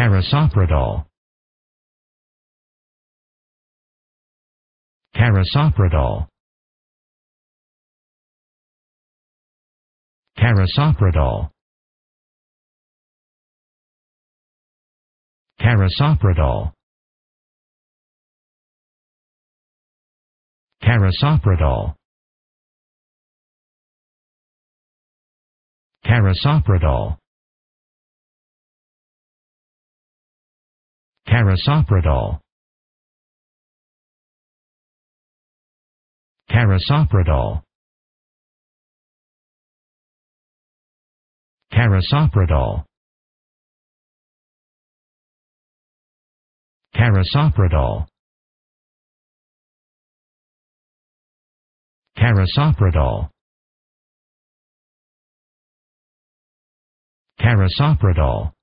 Carisoprodol. Carisoprodol. Carisoprodol. Carisoprodol. Carisoprodol. Carisoprodol. Carisoprodol. Carisoprodol. Carisoprodol. Carisoprodol. Carisoprodol. Carisoprodol.